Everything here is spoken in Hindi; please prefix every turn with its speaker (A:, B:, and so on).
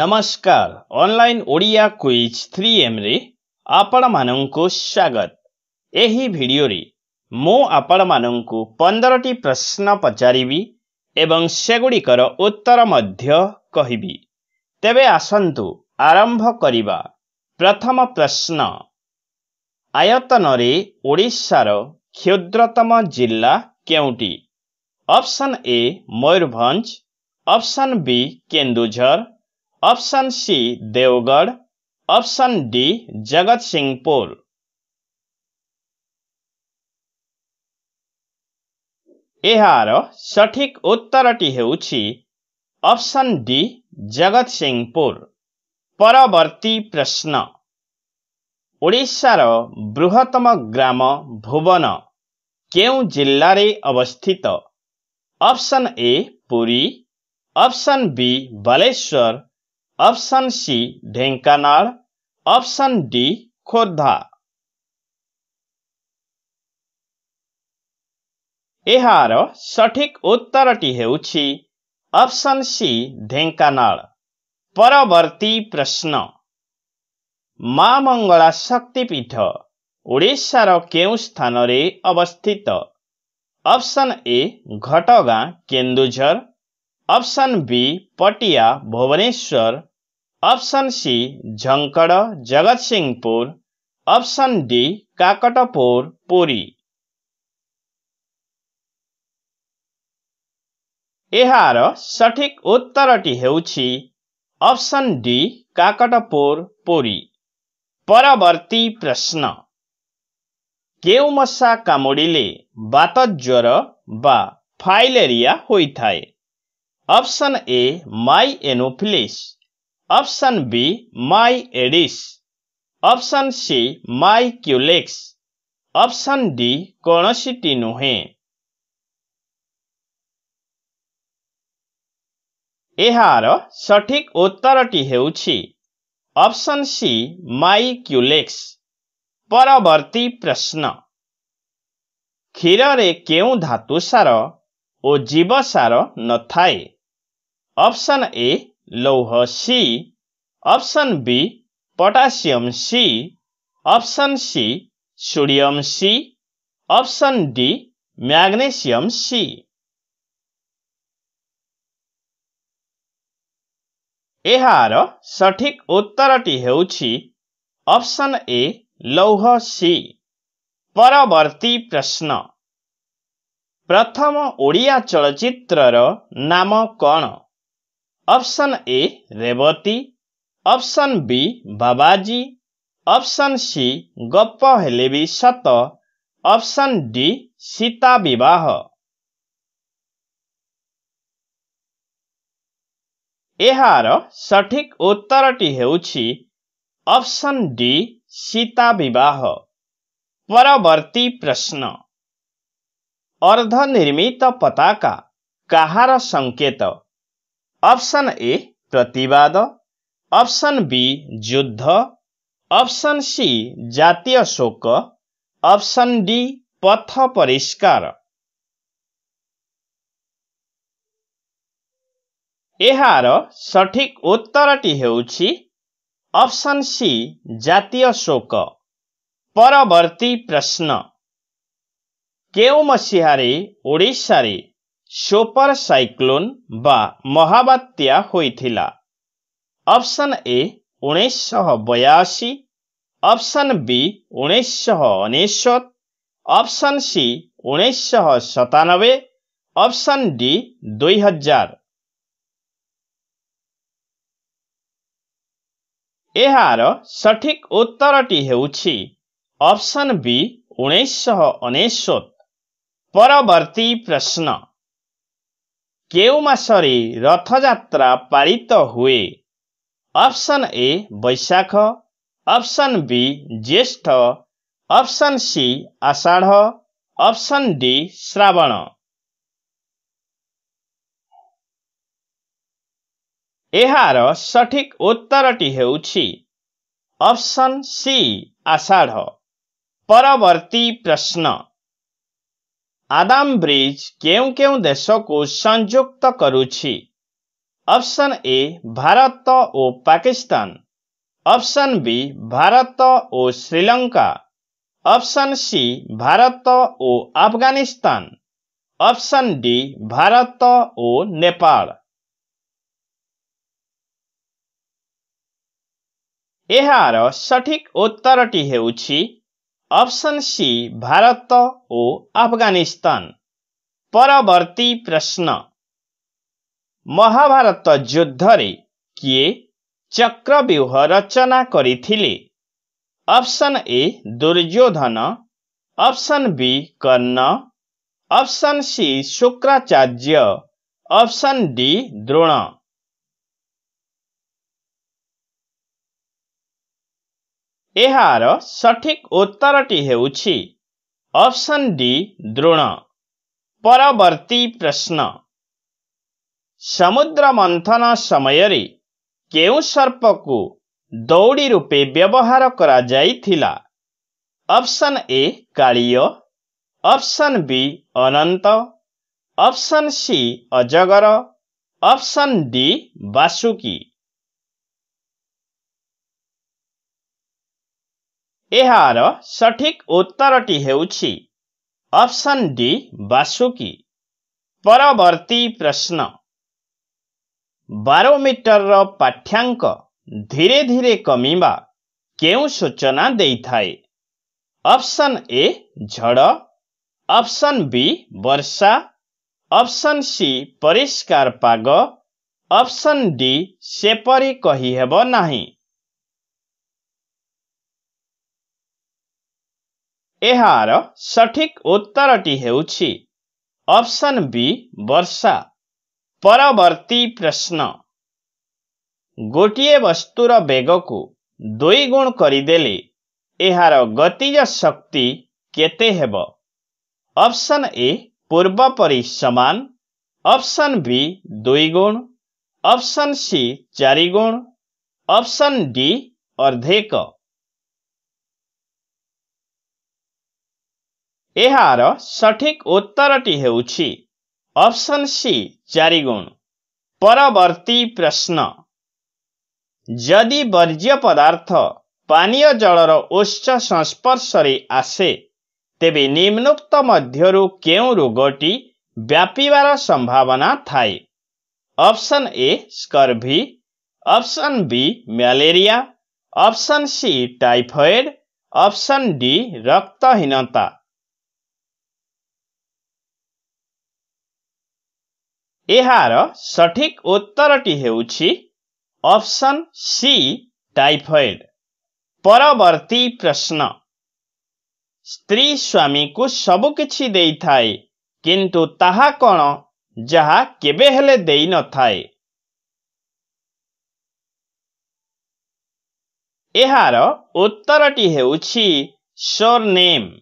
A: ନମସ୍କାର ଅନଲାଇନ୍ ଓଡ଼ିଆ କ୍ୱିଜ୍ ଥ୍ରୀ ଏମ୍ରେ ଆପଣମାନଙ୍କୁ ସ୍ୱାଗତ ଏହି ଭିଡ଼ିଓରେ ମୁଁ ଆପଣମାନଙ୍କୁ ପନ୍ଦରଟି ପ୍ରଶ୍ନ ପଚାରିବି ଏବଂ ସେଗୁଡ଼ିକର ଉତ୍ତର ମଧ୍ୟ କହିବି ତେବେ ଆସନ୍ତୁ ଆରମ୍ଭ କରିବା ପ୍ରଥମ ପ୍ରଶ୍ନ ଆୟତନରେ ଓଡ଼ିଶାର କ୍ଷୁଦ୍ରତମ ଜିଲ୍ଲା କେଉଁଟି option A Mayurbhanj option B Keonjhar option C Deogarh option D Jagatsinghpur এহার সঠিক উত্তরটি হেউছি অপশন ডি జగতসিংপুর পরবর্তী প্রশ্ন ওড়িশার बृহততম গ্রাম ভুবন কেউ জিল্লারে অবস্থিত option A Puri option B Baleshwar option C Dhenkanal option D Khordha এharo সঠিক উত্তরটি হেউছি অপশন সি ঢেংকানাড় পরবর্তী প্রশ্ন মা মঙ্গলা শক্তিপীঠ ওড়িশার কেউ স্থানরে অবস্থিত অপশন এ ঘটগাঁও Keonjhar option B Patia Bhubaneswar option C Jhankad Jagatsinghpur option D Kakatpur Puri এহার সঠিক উত্তরটি হেউছি অপশন ডি কাকটপুর পোরি পরবর্তী প্রশ্ন কেও মসা কামোডিলে বাতজ্বর বা ফাইলেরিয়া হইথায় অপশান এ মাই এনোফিলিস অপশান বি মাই এডিস অপশান সি মাই କ୍ୟୁଲେକ୍ସ ଅପସନ୍ ଡି କୌଣସିଟି ନୁହେଁ ଏହାର ସଠିକ୍ ଉତ୍ତରଟି ହେଉଛି ଅପସନ୍ ସି ମାଇ କ୍ୟୁଲେକ୍ସ ପରବର୍ତ୍ତୀ ପ୍ରଶ୍ନ କ୍ଷୀରରେ କେଉଁ ଧାତୁସାର ଓ ଜୀବସାର ନଥାଏ অপশন এ লোহা সি অপশন বি পটাশিয়াম সি অপশন সি সোডিয়াম সি অপশন ডি ম্যাগনেসিয়াম সি এharo সঠিক উত্তরটি হেউচি অপশন এ লোহা সি পরবর্তী প্রশ্ন প্রথম ওড়িয়া চলচ্চিত্রৰ নাম কোন option A Revati option B Babaji option C गप हेले भी सत ऑप्शन डी सीता बहुत यार सठिक उत्तरटी ऑप्शन डी सीता बहुत परवर्ती प्रश्न अर्धनिर्मित पताका कहार संकेत ऑप्शन ए प्रतिवाद ऑप्शन बी युद्ध ऑप्शन सी जातीय शोक ऑप्शन डी पथ परिष्कार ଏହାର ସଠିକ୍ ଉତ୍ତରଟି ହେଉଛି ଅପସନ୍ ସି ଜାତୀୟ ଶୋକ ପରବର୍ତ୍ତୀ ପ୍ରଶ୍ନ କେଉଁ ମସିହାରେ ଓଡ଼ିଶାରେ ସୁପର ସାଇକ୍ଲୋନ୍ ବା ମହାବାତ୍ୟା ହୋଇଥିଲା ଅପସନ୍ ଏ ଉଣେଇଶହ ବୟାଅଶୀ ଅପସନ୍ ବି ଉଣେଇଶହ ଅନେଶ୍ୱତ ଅପସନ୍ ସି ଉଣେଇଶହ ସତାନବେ ଅପସନ୍ ଡି ଦୁଇ ହଜାର ଏହାର ସଠିକ୍ ଉତ୍ତରଟି ହେଉଛି ଅପସନ୍ ବି ଉଣେଇଶହ ଅନେଶ୍ୱତ ପରବର୍ତ୍ତୀ ପ୍ରଶ୍ନ କେଉଁ ମାସରେ ରଥଯାତ୍ରା ପାଳିତ ହୁଏ option A Baishakh option B Jyeshtha option C Ashadha option D Shravan ଏହାର ସଠିକ୍ ଉତ୍ତରଟି ହେଉଛି ଅପସନ୍ ସି ଆଷାଢ଼ ପରବର୍ତ୍ତୀ ପ୍ରଶ୍ନ ଆଦାମ ବ୍ରିଜ କେଉଁ କେଉଁ ଦେଶକୁ ସଂଯୁକ୍ତ କରୁଛି ଅପସନ୍ ଏ ଭାରତ ଓ ପାକିସ୍ତାନ ଅପସନ୍ ବି ଭାରତ ଓ ଶ୍ରୀଲଙ୍କା ଅପସନ୍ ସି ଭାରତ ଓ ଆଫଗାନିସ୍ତାନ ଅପସନ୍ ଡି ଭାରତ ଓ ନେପାଳ ଏହାର ସଠିକ୍ ଉତ୍ତରଟି ହେଉଛି ऑप्शन सी भारत और अफगानिस्तान परवर्ती प्रश्न महाभारत युद्ध किए चक्रव्यूह रचना option A Duryodhana option B Karna option C Shukracharya option D Drona ଏହାର ସଠିକ୍ ଉତ୍ତରଟି ହେଉଛି ଅପସନ୍ ଡି ଦ୍ରୋଣ ପରବର୍ତ୍ତୀ ପ୍ରଶ୍ନ ସମୁଦ୍ର ମନ୍ଥନ ସମୟରେ କେଉଁ ସର୍ପକୁ ଦୌଡ଼ି ରୂପେ ବ୍ୟବହାର କରାଯାଇଥିଲା option A Kaliya option B Ananta option C ଅଜଗର ଅପସନ୍ ଡି ବାସୁକୀ सठिक उत्तर ट असन ड डी परी प्रश्न बार मिटर र पाठ्याङ्क धीर धी कमि के अप्सन ए झड अप्सन वि वर्षा अप्सन सि परिष्कार पप्सन डिसेब यार सठिक उत्तर टी ऑप्शन बी वर्षा परवर्ती प्रश्न गोटे वस्तुर बेग को दुई गुण करदे यार गतिज शक्ति ऑप्शन ए पूर्वपरि समान ऑप्शन बी दुई गुण ऑप्शन सी चारिगुण ऑप्शन डी अर्धेक ଏହାର ସଠିକ୍ ଉତ୍ତରଟି ହେଉଛି ଅପସନ୍ ସି ଚାରିଗୁଣ ପରବର୍ତ୍ତୀ ପ୍ରଶ୍ନ ଯଦି ବର୍ଜ୍ୟ ପଦାର୍ଥ ପାନୀୟ ଜଳର ଉତ୍ସ ସଂସ୍ପର୍ଶରେ ଆସେ ତେବେ ନିମ୍ନୋକ୍ତ ମଧ୍ୟରୁ କେଉଁ ରୋଗଟି ବ୍ୟାପିବାର ସମ୍ଭାବନା ଥାଏ option A scurvy option B malaria option C typhoid option D ରକ୍ତହୀନତା ଏହାର ସଠିକ୍ ଉତ୍ତରଟି ହେଉଛି ଅପସନ୍ ସି ଟାଇଫଏଡ୍ ପରବର୍ତ୍ତୀ ପ୍ରଶ୍ନ ସ୍ତ୍ରୀ ସ୍ୱାମୀକୁ ସବୁକିଛି ଦେଇଥାଏ କିନ୍ତୁ ତାହା କ'ଣ ଯାହା କେବେ ହେଲେ ଦେଇନଥାଏ ଏହାର ଉତ୍ତରଟି ହେଉଛି ସୋର୍ ନେମ୍